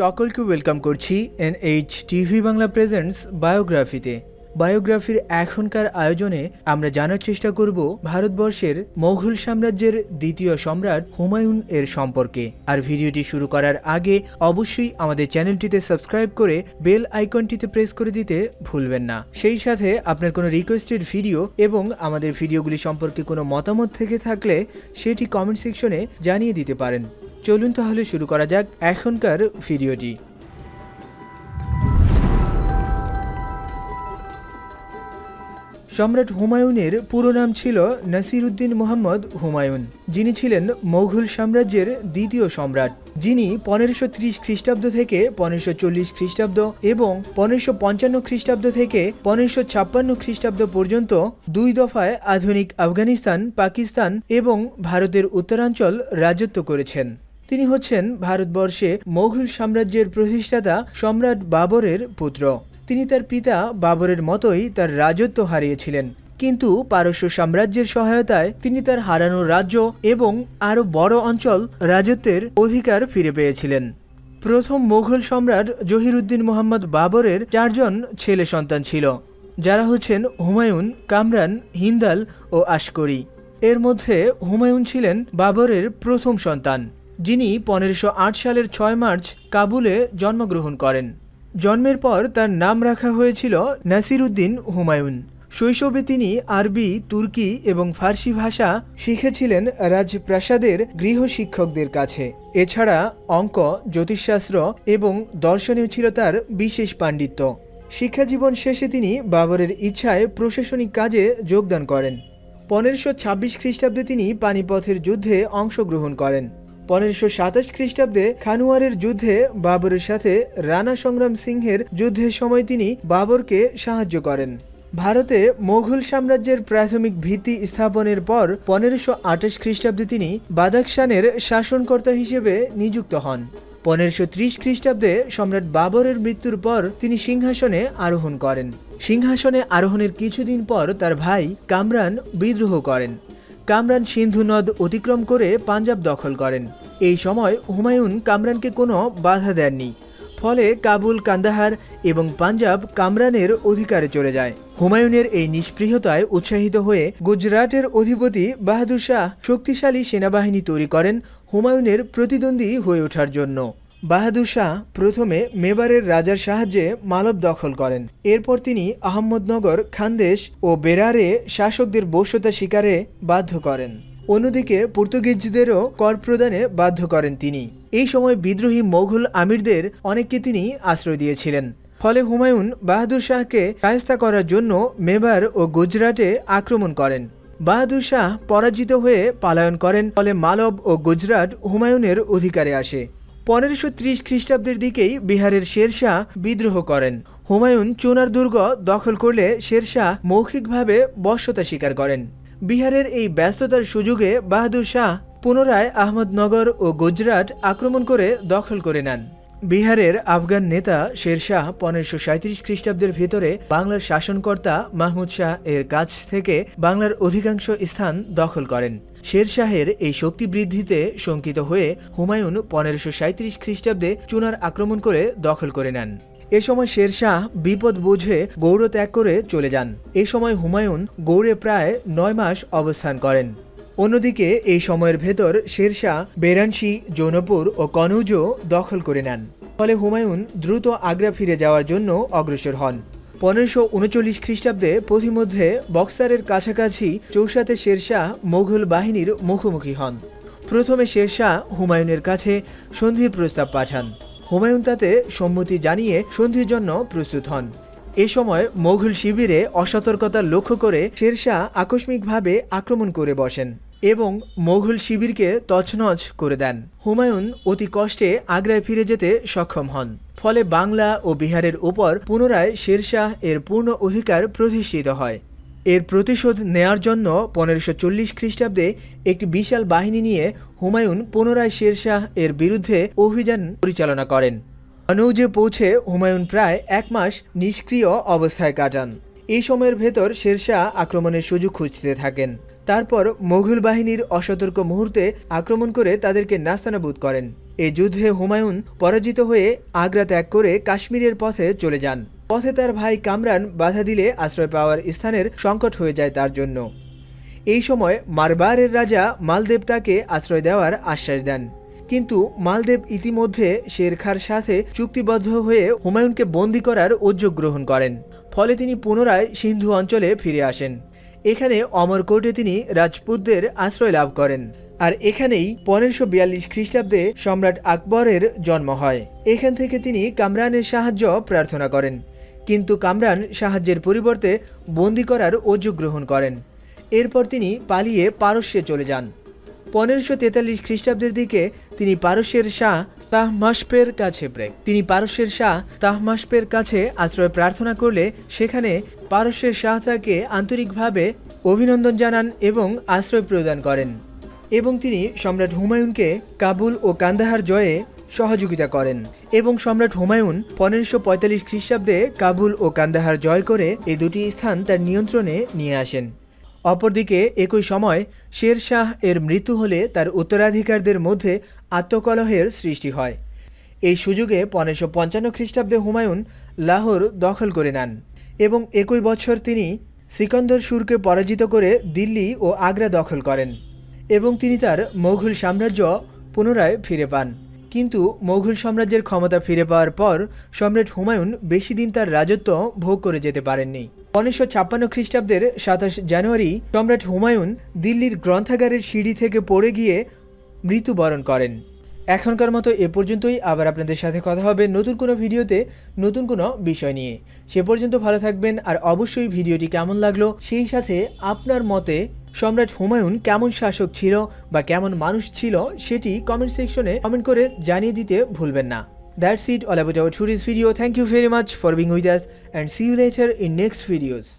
সকলকে ওয়েলকাম করছি N H TV Bangla presents বায়োগ্রাফিতে বায়োগ্রাফির এখনকার আয়োজনে আমরা জানার চেষ্টা করব ভারতবর্ষের মোঘল সাম্রাজ্যের দ্বিতীয় সম্রাট হুমায়ুন এর সম্পর্কে আর ভিডিওটি শুরু করার আগে অবশ্যই আমাদের চ্যানেলটিতে সাবস্ক্রাইব করে বেল আইকনটিতে প্রেস করে দিতে ভুলবেন না সেই সাথে আপনার কোনো রিকোয়েস্টেড ভিডিও এবং আমাদের ভিডিওগুলি সম্পর্কে কোনো মতামত থেকে থাকলে সেটি কমেন্ট সেকশনে জানিয়ে দিতে পারেন চলুন তাহলে শুরু করা যাক এখনকার ভিডিওটি সম্রাট হুমায়ুনের পুরো নাম ছিল নাসির উদ্দিন মোহাম্মদ হুমায়ুন যিনি ছিলেন মৌঘল সাম্রাজ্যের দ্বিতীয় সম্রাট যিনি পনেরোশো ত্রিশ খ্রিস্টাব্দ থেকে পনেরোশো চল্লিশ খ্রিস্টাব্দ এবং পনেরোশো পঞ্চান্ন খ্রিস্টাব্দ থেকে পনেরোশো ছাপ্পান্ন খ্রিস্টাব্দ পর্যন্ত দুই দফায় আধুনিক আফগানিস্তান পাকিস্তান এবং ভারতের উত্তরাঞ্চল রাজত্ব করেছেন তিনি হচ্ছেন ভারতবর্ষে মোঘল সাম্রাজ্যের প্রতিষ্ঠাতা সম্রাট বাবরের পুত্র তিনি তার পিতা বাবরের মতোই তার রাজত্ব হারিয়েছিলেন কিন্তু পারস্য সাম্রাজ্যের সহায়তায় তিনি তার হারানো রাজ্য এবং আরও বড় অঞ্চল রাজত্বের অধিকার ফিরে পেয়েছিলেন প্রথম মোঘল সম্রাট জহিরুদ্দিন মোহাম্মদ বাবরের চারজন ছেলে সন্তান ছিল যারা হচ্ছেন হুমায়ুন কামরান হিন্দাল ও আশকরি এর মধ্যে হুমায়ুন ছিলেন বাবরের প্রথম সন্তান যিনি ১৫০৮ সালের ৬ মার্চ কাবুলে জন্মগ্রহণ করেন জন্মের পর তার নাম রাখা হয়েছিল নাসির উদ্দিন হুমায়ুন শৈশবে তিনি আরবি তুর্কি এবং ফার্সি ভাষা শিখেছিলেন রাজপ্রাসাদের গৃহ শিক্ষকদের কাছে এছাড়া অঙ্ক জ্যোতিষশাস্ত্র এবং দর্শনীয় ছিল তার বিশেষ পাণ্ডিত্য শিক্ষাজীবন শেষে তিনি বাবরের ইচ্ছায় প্রশাসনিক কাজে যোগদান করেন পনেরোশো ছাব্বিশ খ্রিস্টাব্দে তিনি পানিপথের যুদ্ধে অংশগ্রহণ করেন পনেরোশো সাতাশ খ্রিস্টাব্দে খানুয়ারের যুদ্ধে বাবরের সাথে রানা সংগ্রাম সিংহের যুদ্ধের সময় তিনি বাবরকে সাহায্য করেন ভারতে মোঘল সাম্রাজ্যের প্রাথমিক ভিত্তি স্থাপনের পর পনেরোশো আঠাশ খ্রিস্টাব্দে তিনি বাদাকশানের শাসনকর্তা হিসেবে নিযুক্ত হন পনেরোশো ত্রিশ খ্রিস্টাব্দে সম্রাট বাবরের মৃত্যুর পর তিনি সিংহাসনে আরোহণ করেন সিংহাসনে আরোহণের কিছুদিন পর তার ভাই কামরান বিদ্রোহ করেন কামরান সিন্ধু নদ অতিক্রম করে পাঞ্জাব দখল করেন এই সময় হুমায়ুন কামরানকে কোনো বাধা দেননি ফলে কাবুল কান্দাহার এবং পাঞ্জাব কামরানের অধিকারে চলে যায় হুমায়ুনের এই নিষ্পৃহতায় উৎসাহিত হয়ে গুজরাটের অধিপতি বাহাদুর শাহ শক্তিশালী সেনাবাহিনী তৈরি করেন হুমায়ুনের প্রতিদ্বন্দ্বী হয়ে ওঠার জন্য বাহাদুর শাহ প্রথমে মেবারের রাজার সাহায্যে মালব দখল করেন এরপর তিনি আহমদনগর খানদেশ ও বেরারে শাসকদের বসতা শিকারে বাধ্য করেন অন্যদিকে পর্তুগিজদেরও কর প্রদানে বাধ্য করেন তিনি এই সময় বিদ্রোহী মোঘল আমিরদের অনেককে তিনি আশ্রয় দিয়েছিলেন ফলে হুমায়ুন বাহাদুর শাহকে কায়স্তা করার জন্য মেবার ও গুজরাটে আক্রমণ করেন বাহাদুর শাহ পরাজিত হয়ে পালায়ন করেন ফলে মালব ও গুজরাট হুমায়ুনের অধিকারে আসে পনেরোশো ত্রিশ খ্রিস্টাব্দের দিকেই বিহারের শেরশাহ বিদ্রোহ করেন হুমায়ুন চুনার দুর্গ দখল করলে শেরশাহ মৌখিকভাবে বশ্যতা স্বীকার করেন বিহারের এই ব্যস্ততার সুযোগে বাহাদুর শাহ পুনরায় আহমদনগর ও গুজরাট আক্রমণ করে দখল করে নেন বিহারের আফগান নেতা শের শাহ পনেরোশো সাঁত্রিশ খ্রিস্টাব্দের ভেতরে বাংলার শাসনকর্তা মাহমুদ শাহ এর কাছ থেকে বাংলার অধিকাংশ স্থান দখল করেন শের শাহের এই শক্তি বৃদ্ধিতে শঙ্কিত হয়ে হুমায়ুন পনেরোশো সাঁত্রিশ খ্রিস্টাব্দে চুনার আক্রমণ করে দখল করে নেন এ সময় শের শাহ বিপদ বুঝে গৌড় ত্যাগ করে চলে যান এ সময় হুমায়ুন গৌড়ে প্রায় নয় মাস অবস্থান করেন অন্যদিকে এই সময়ের ভেতর শেরশাহ বেরানসি জৌনপুর ও কনৌজও দখল করে নেন ফলে হুমায়ুন দ্রুত আগ্রা ফিরে যাওয়ার জন্য অগ্রসর হন পনেরোশো উনচল্লিশ খ্রিস্টাব্দে পথিমধ্যে বক্সারের কাছাকাছি চৌসাতে শেরশাহ মোঘল বাহিনীর মুখোমুখি হন প্রথমে শেরশাহ হুমায়ুনের কাছে সন্ধির প্রস্তাব পাঠান হুমায়ুন তাতে সম্মতি জানিয়ে সন্ধির জন্য প্রস্তুত হন এ সময় মোঘল শিবিরে অসতর্কতা লক্ষ্য করে শেরশাহ আকস্মিকভাবে আক্রমণ করে বসেন এবং মোঘল শিবিরকে তছনছ করে দেন হুমায়ুন অতি কষ্টে আগ্রায় ফিরে যেতে সক্ষম হন ফলে বাংলা ও বিহারের ওপর পুনরায় শেরশাহ এর পূর্ণ অধিকার প্রতিষ্ঠিত হয় এর প্রতিশোধ নেয়ার জন্য পনেরোশো চল্লিশ খ্রিস্টাব্দে একটি বিশাল বাহিনী নিয়ে হুমায়ুন পুনরায় শেরশাহ এর বিরুদ্ধে অভিযান পরিচালনা করেন অনৌজে পৌঁছে হুমায়ুন প্রায় এক মাস নিষ্ক্রিয় অবস্থায় কাটান এই সময়ের ভেতর শেরশাহ আক্রমণের সুযোগ খুঁজতে থাকেন তারপর মোঘল বাহিনীর অসতর্ক মুহূর্তে আক্রমণ করে তাদেরকে নাস্তানাবুদ করেন এ যুদ্ধে হুমায়ুন পরাজিত হয়ে আগ্রা ত্যাগ করে কাশ্মীরের পথে চলে যান পথে তার ভাই কামরান বাধা দিলে আশ্রয় পাওয়ার স্থানের সংকট হয়ে যায় তার জন্য এই সময় মারবারের রাজা মালদেব তাকে আশ্রয় দেওয়ার আশ্বাস দেন কিন্তু মালদেব ইতিমধ্যে শেরখার সাথে চুক্তিবদ্ধ হয়ে হুমায়ুনকে বন্দী করার উদ্যোগ গ্রহণ করেন ফলে তিনি পুনরায় সিন্ধু অঞ্চলে ফিরে আসেন এখানে অমরকোটে তিনি রাজপুতদের আশ্রয় লাভ করেন আর এখানেই পনেরোশো বিয়াল্লিশ খ্রিস্টাব্দে সম্রাট আকবরের জন্ম হয় এখান থেকে তিনি কামরানের সাহায্য প্রার্থনা করেন কিন্তু কামরান সাহায্যের পরিবর্তে বন্দি করার অজু গ্রহণ করেন এরপর তিনি পালিয়ে পারস্যে চলে যান পনেরোশো তেতাল্লিশ খ্রিস্টাব্দের দিকে তিনি পারস্যের শাহ তাহমাসপের কাছে ব্রেক তিনি পারস্যের শাহ তাহমাসপের কাছে আশ্রয় প্রার্থনা করলে সেখানে পারস্যের শাহ তাকে আন্তরিকভাবে অভিনন্দন জানান এবং আশ্রয় প্রদান করেন এবং তিনি সম্রাট হুমায়ুনকে কাবুল ও কান্দাহার জয়ে সহযোগিতা করেন এবং সম্রাট হুমায়ুন পনেরোশো পঁয়তাল্লিশ খ্রিস্টাব্দে কাবুল ও কান্দাহার জয় করে এই দুটি স্থান তার নিয়ন্ত্রণে নিয়ে আসেন অপরদিকে একই সময় শের শাহ এর মৃত্যু হলে তার উত্তরাধিকারদের মধ্যে আত্মকলহের সৃষ্টি হয় এই সুযোগে ১৫৫৫ খ্রিস্টাব্দে হুমায়ুন লাহোর দখল করে নেন এবং একই বছর তিনি সিকান্দর সুরকে পরাজিত করে দিল্লি ও আগ্রা দখল করেন এবং তিনি তার মোঘল সাম্রাজ্য পুনরায় ফিরে পান কিন্তু মোঘল সাম্রাজ্যের ক্ষমতা ফিরে পাওয়ার পর সম্রাট হুমায়ুন বেশি দিন তার রাজত্ব ভোগ করে যেতে পারেননি উনিশশো ছাপ্পান্ন খ্রিস্টাব্দের সাতাশ জানুয়ারি সম্রাট হুমায়ুন দিল্লির গ্রন্থাগারের সিঁড়ি থেকে পড়ে গিয়ে মৃত্যুবরণ করেন এখনকার মতো এ পর্যন্তই আবার আপনাদের সাথে কথা হবে নতুন কোনো ভিডিওতে নতুন কোনো বিষয় নিয়ে সে পর্যন্ত ভালো থাকবেন আর অবশ্যই ভিডিওটি কেমন লাগলো সেই সাথে আপনার মতে সম্রাট হুমায়ুন কেমন শাসক ছিল বা কেমন মানুষ ছিল সেটি কমেন্ট সেকশনে কমেন্ট করে জানিয়ে দিতে ভুলবেন না that's it all about our tourist video thank you very much for being with us and see you later in next videos